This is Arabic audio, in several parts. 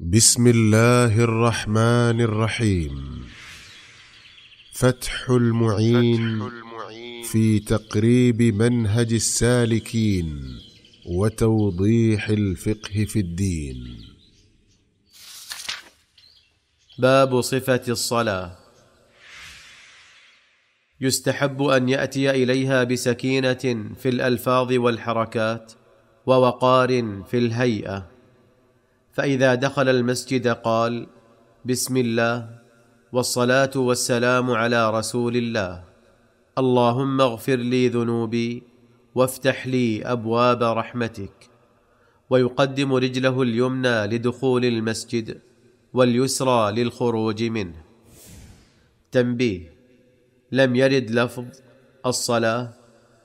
بسم الله الرحمن الرحيم فتح المعين, في تقريب منهج السالكين وتوضيح الفقه في الدين باب صفه الصلاه يستحب ان ياتي اليها بسكينه في الالفاظ والحركات ووقار في الهيئه فاذا دخل المسجد قال بسم الله والصلاه والسلام على رسول الله اللهم اغفر لي ذنوبي وافتح لي ابواب رحمتك ويقدم رجله اليمنى لدخول المسجد واليسرى للخروج منه تنبيه لم يرد لفظ الصلاه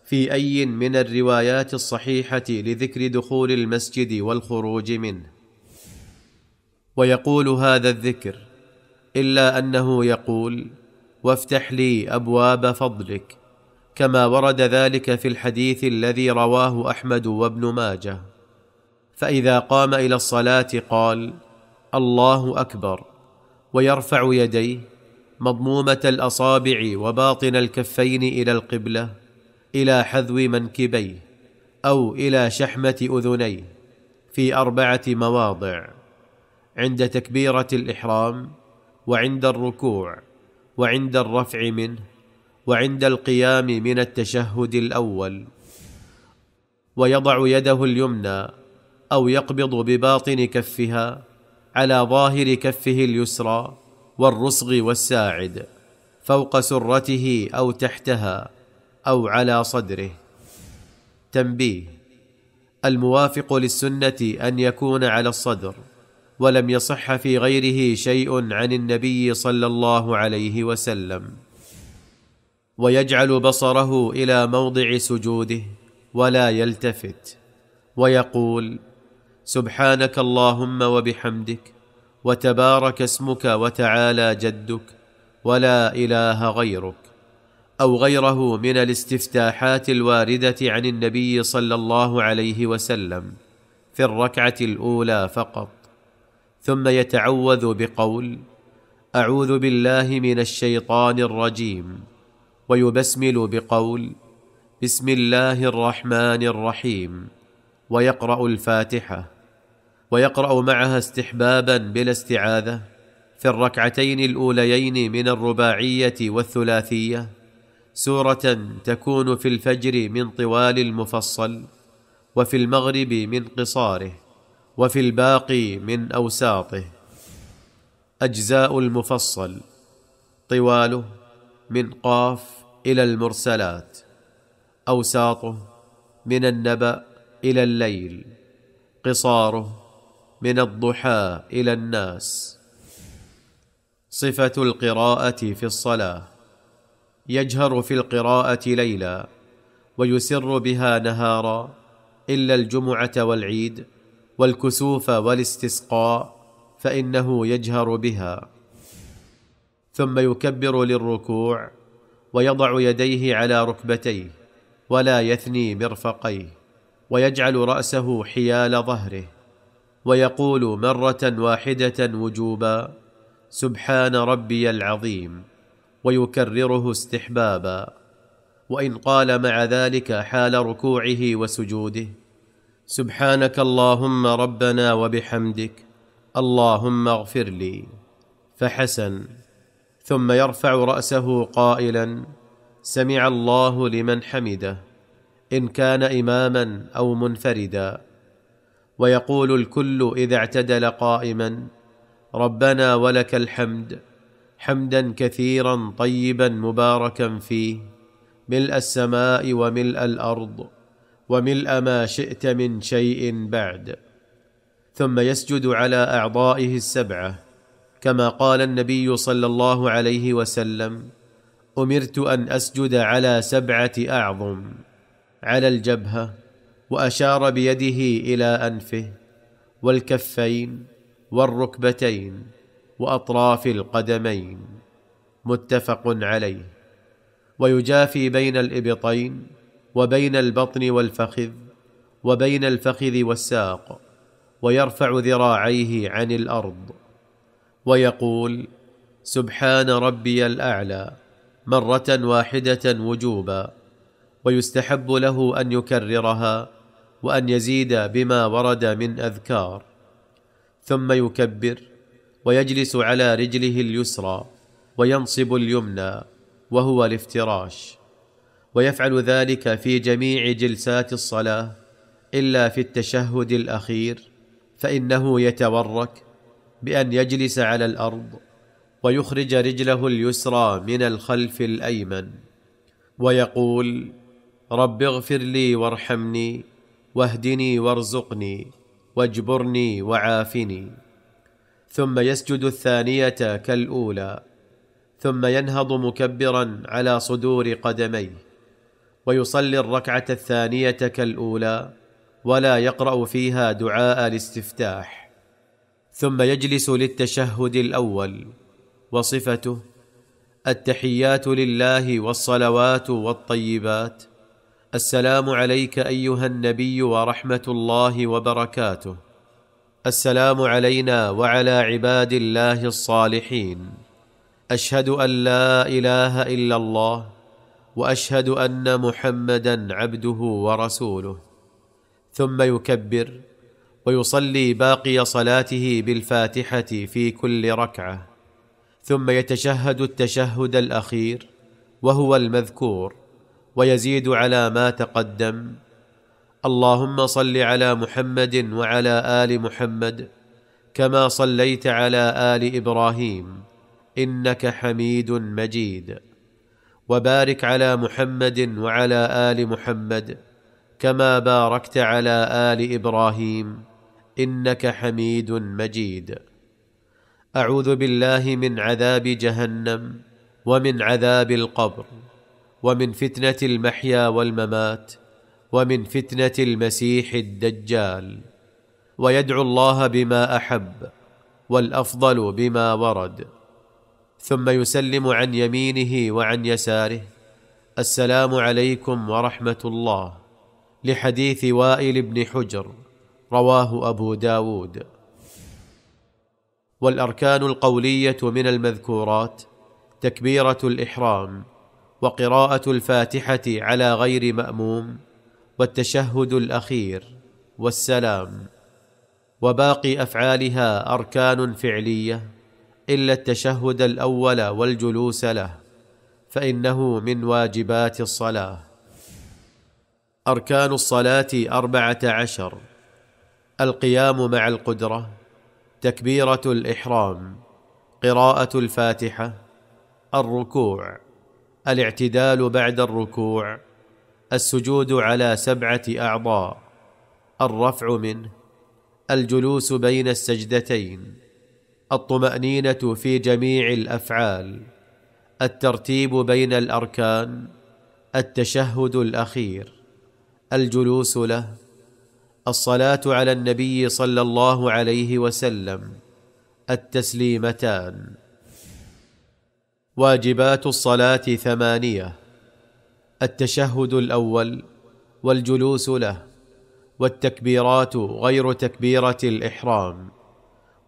في اي من الروايات الصحيحه لذكر دخول المسجد والخروج منه ويقول هذا الذكر الا انه يقول وافتح لي ابواب فضلك كما ورد ذلك في الحديث الذي رواه احمد وابن ماجه فاذا قام الى الصلاه قال الله اكبر ويرفع يديه مضمومه الاصابع وباطن الكفين الى القبله الى حذو منكبيه او الى شحمه اذنيه في اربعه مواضع عند تكبيره الاحرام وعند الركوع وعند الرفع منه وعند القيام من التشهد الاول ويضع يده اليمنى او يقبض بباطن كفها على ظاهر كفه اليسرى والرسغ والساعد فوق سرته او تحتها او على صدره تنبيه الموافق للسنه ان يكون على الصدر ولم يصح في غيره شيء عن النبي صلى الله عليه وسلم ويجعل بصره الى موضع سجوده ولا يلتفت ويقول سبحانك اللهم وبحمدك وتبارك اسمك وتعالى جدك ولا اله غيرك او غيره من الاستفتاحات الوارده عن النبي صلى الله عليه وسلم في الركعه الاولى فقط ثم يتعوذ بقول اعوذ بالله من الشيطان الرجيم ويبسمل بقول بسم الله الرحمن الرحيم ويقرا الفاتحه ويقرا معها استحبابا بلا استعاذه في الركعتين الاوليين من الرباعيه والثلاثيه سوره تكون في الفجر من طوال المفصل وفي المغرب من قصاره وفي الباقي من اوساطه اجزاء المفصل طواله من قاف الى المرسلات اوساطه من النبا الى الليل قصاره من الضحى الى الناس صفه القراءه في الصلاه يجهر في القراءه ليلا ويسر بها نهارا الا الجمعه والعيد والكسوف والاستسقاء فانه يجهر بها ثم يكبر للركوع ويضع يديه على ركبتيه ولا يثني مرفقيه ويجعل راسه حيال ظهره ويقول مره واحده وجوبا سبحان ربي العظيم ويكرره استحبابا وان قال مع ذلك حال ركوعه وسجوده سبحانك اللهم ربنا وبحمدك اللهم اغفر لي فحسن ثم يرفع راسه قائلا سمع الله لمن حمده ان كان اماما او منفردا ويقول الكل اذا اعتدل قائما ربنا ولك الحمد حمدا كثيرا طيبا مباركا فيه ملء السماء وملء الارض وملء ما شئت من شيء بعد ثم يسجد على اعضائه السبعه كما قال النبي صلى الله عليه وسلم امرت ان اسجد على سبعه اعظم على الجبهه واشار بيده الى انفه والكفين والركبتين واطراف القدمين متفق عليه ويجافي بين الابطين وبين البطن والفخذ وبين الفخذ والساق ويرفع ذراعيه عن الارض ويقول سبحان ربي الاعلى مره واحده وجوبا ويستحب له ان يكررها وان يزيد بما ورد من اذكار ثم يكبر ويجلس على رجله اليسرى وينصب اليمنى وهو الافتراش ويفعل ذلك في جميع جلسات الصلاه الا في التشهد الاخير فانه يتورك بان يجلس على الارض ويخرج رجله اليسرى من الخلف الايمن ويقول رب اغفر لي وارحمني واهدني وارزقني واجبرني وعافني ثم يسجد الثانيه كالاولى ثم ينهض مكبرا على صدور قدميه ويصلي الركعه الثانيه كالاولى ولا يقرا فيها دعاء الاستفتاح ثم يجلس للتشهد الاول وصفته التحيات لله والصلوات والطيبات السلام عليك ايها النبي ورحمه الله وبركاته السلام علينا وعلى عباد الله الصالحين اشهد ان لا اله الا الله واشهد ان محمدا عبده ورسوله ثم يكبر ويصلي باقي صلاته بالفاتحه في كل ركعه ثم يتشهد التشهد الاخير وهو المذكور ويزيد على ما تقدم اللهم صل على محمد وعلى ال محمد كما صليت على ال ابراهيم انك حميد مجيد وبارك على محمد وعلى ال محمد كما باركت على ال ابراهيم انك حميد مجيد اعوذ بالله من عذاب جهنم ومن عذاب القبر ومن فتنه المحيا والممات ومن فتنه المسيح الدجال ويدعو الله بما احب والافضل بما ورد ثم يسلم عن يمينه وعن يساره السلام عليكم ورحمه الله لحديث وائل بن حجر رواه ابو داود والاركان القوليه من المذكورات تكبيره الاحرام وقراءه الفاتحه على غير ماموم والتشهد الاخير والسلام وباقي افعالها اركان فعليه الا التشهد الاول والجلوس له فانه من واجبات الصلاه اركان الصلاه اربعه عشر القيام مع القدره تكبيره الاحرام قراءه الفاتحه الركوع الاعتدال بعد الركوع السجود على سبعه اعضاء الرفع منه الجلوس بين السجدتين الطمانينه في جميع الافعال الترتيب بين الاركان التشهد الاخير الجلوس له الصلاه على النبي صلى الله عليه وسلم التسليمتان واجبات الصلاه ثمانيه التشهد الاول والجلوس له والتكبيرات غير تكبيره الاحرام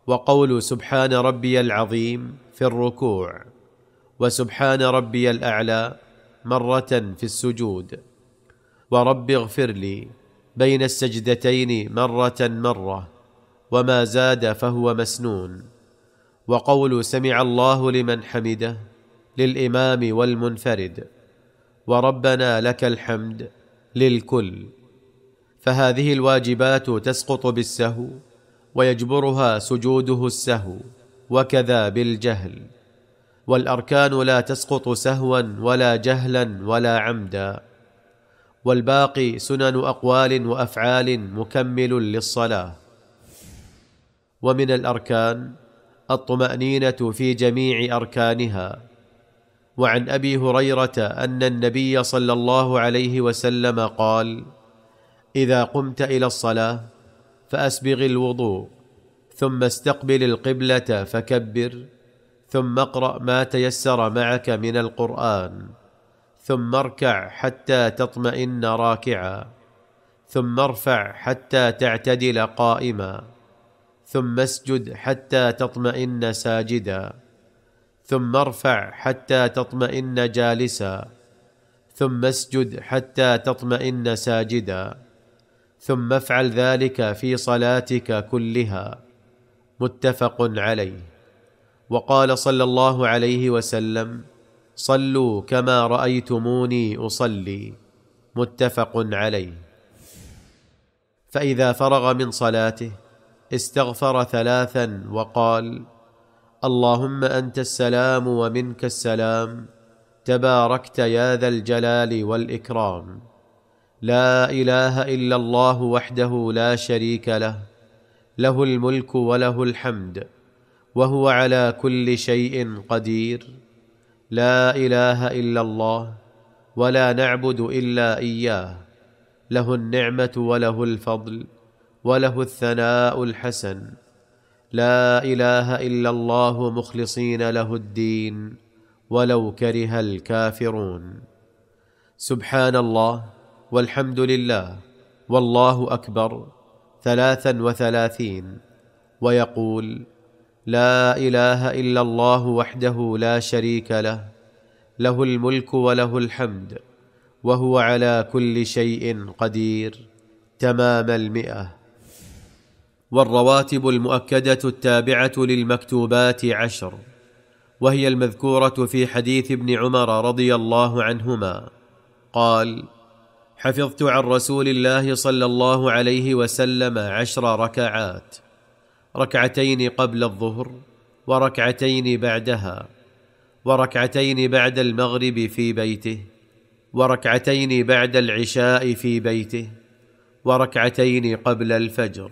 وقول سبحان ربي العظيم في الركوع وسبحان ربي الاعلى مره في السجود ورب اغفر لي بين السجدتين مره مره وما زاد فهو مسنون وقول سمع الله لمن حمده للامام والمنفرد وربنا لك الحمد للكل فهذه الواجبات تسقط بالسهو ويجبرها سجوده السهو وكذا بالجهل والاركان لا تسقط سهوا ولا جهلا ولا عمدا والباقي سنن اقوال وافعال مكمل للصلاه ومن الاركان الطمانينه في جميع اركانها وعن ابي هريره ان النبي صلى الله عليه وسلم قال اذا قمت الى الصلاه فاسبغ الوضوء ثم استقبل القبله فكبر ثم اقرا ما تيسر معك من القران ثم اركع حتى تطمئن راكعا ثم ارفع حتى تعتدل قائما ثم اسجد حتى تطمئن ساجدا ثم ارفع حتى تطمئن جالسا ثم اسجد حتى تطمئن ساجدا ثم افعل ذلك في صلاتك كلها متفق عليه وقال صلى الله عليه وسلم صلوا كما رايتموني اصلي متفق عليه فاذا فرغ من صلاته استغفر ثلاثا وقال اللهم انت السلام ومنك السلام تباركت يا ذا الجلال والاكرام لا اله الا الله وحده لا شريك له له الملك وله الحمد وهو على كل شيء قدير لا اله الا الله ولا نعبد الا اياه له النعمه وله الفضل وله الثناء الحسن لا اله الا الله مخلصين له الدين ولو كره الكافرون سبحان الله والحمد لله والله اكبر ثلاثا وثلاثين ويقول لا اله الا الله وحده لا شريك له له الملك وله الحمد وهو على كل شيء قدير تمام المئه والرواتب المؤكده التابعه للمكتوبات عشر وهي المذكوره في حديث ابن عمر رضي الله عنهما قال حفظت عن رسول الله صلى الله عليه وسلم عشر ركعات ركعتين قبل الظهر وركعتين بعدها وركعتين بعد المغرب في بيته وركعتين بعد العشاء في بيته وركعتين قبل الفجر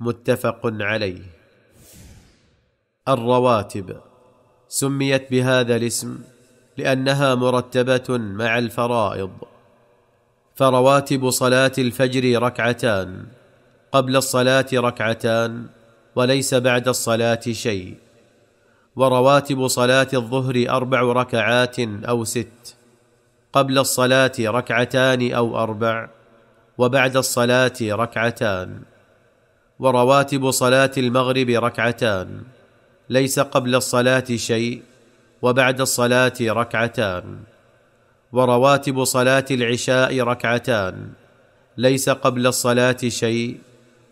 متفق عليه الرواتب سميت بهذا الاسم لانها مرتبه مع الفرائض فرواتب صلاه الفجر ركعتان قبل الصلاه ركعتان وليس بعد الصلاه شيء ورواتب صلاه الظهر اربع ركعات او ست قبل الصلاه ركعتان او اربع وبعد الصلاه ركعتان ورواتب صلاه المغرب ركعتان ليس قبل الصلاه شيء وبعد الصلاه ركعتان ورواتب صلاه العشاء ركعتان ليس قبل الصلاه شيء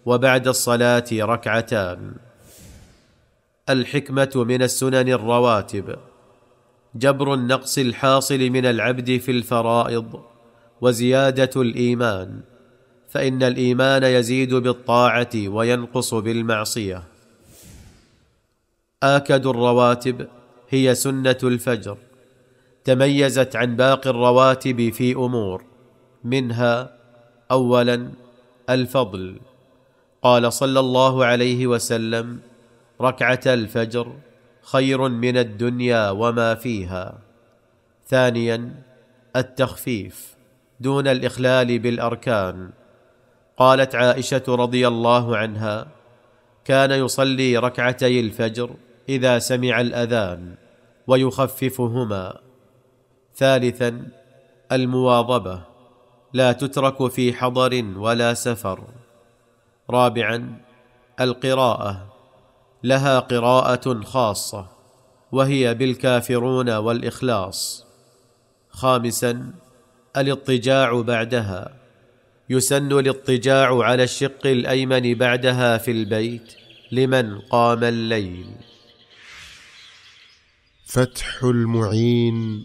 وبعد الصلاه ركعتان الحكمه من السنن الرواتب جبر النقص الحاصل من العبد في الفرائض وزياده الايمان فان الايمان يزيد بالطاعه وينقص بالمعصيه اكد الرواتب هي سنه الفجر تميزت عن باقي الرواتب في امور منها اولا الفضل قال صلى الله عليه وسلم ركعه الفجر خير من الدنيا وما فيها ثانيا التخفيف دون الاخلال بالاركان قالت عائشه رضي الله عنها كان يصلي ركعتي الفجر اذا سمع الاذان ويخففهما ثالثا المواظبه لا تترك في حضر ولا سفر رابعا القراءه لها قراءه خاصه وهي بالكافرون والاخلاص خامسا الاضطجاع بعدها يسن الاضطجاع على الشق الايمن بعدها في البيت لمن قام الليل فتح المعين